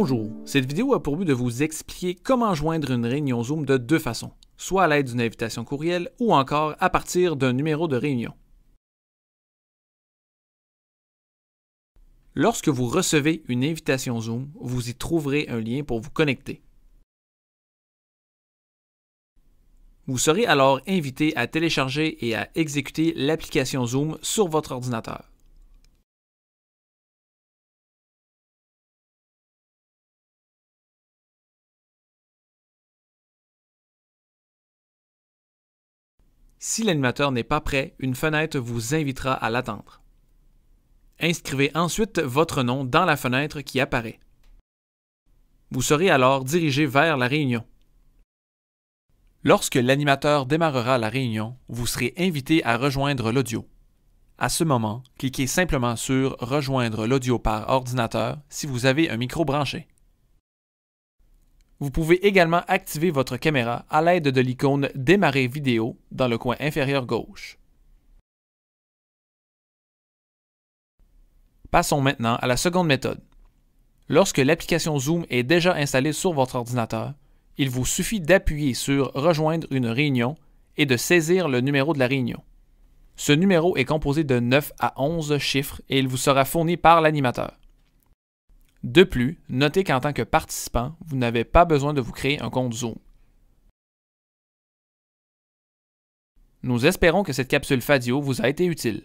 Bonjour, cette vidéo a pour but de vous expliquer comment joindre une réunion Zoom de deux façons, soit à l'aide d'une invitation courriel ou encore à partir d'un numéro de réunion. Lorsque vous recevez une invitation Zoom, vous y trouverez un lien pour vous connecter. Vous serez alors invité à télécharger et à exécuter l'application Zoom sur votre ordinateur. Si l'animateur n'est pas prêt, une fenêtre vous invitera à l'attendre. Inscrivez ensuite votre nom dans la fenêtre qui apparaît. Vous serez alors dirigé vers la réunion. Lorsque l'animateur démarrera la réunion, vous serez invité à rejoindre l'audio. À ce moment, cliquez simplement sur Rejoindre l'audio par ordinateur si vous avez un micro branché. Vous pouvez également activer votre caméra à l'aide de l'icône Démarrer vidéo dans le coin inférieur gauche. Passons maintenant à la seconde méthode. Lorsque l'application Zoom est déjà installée sur votre ordinateur, il vous suffit d'appuyer sur Rejoindre une réunion et de saisir le numéro de la réunion. Ce numéro est composé de 9 à 11 chiffres et il vous sera fourni par l'animateur. De plus, notez qu'en tant que participant, vous n'avez pas besoin de vous créer un compte Zoom. Nous espérons que cette capsule FADIO vous a été utile.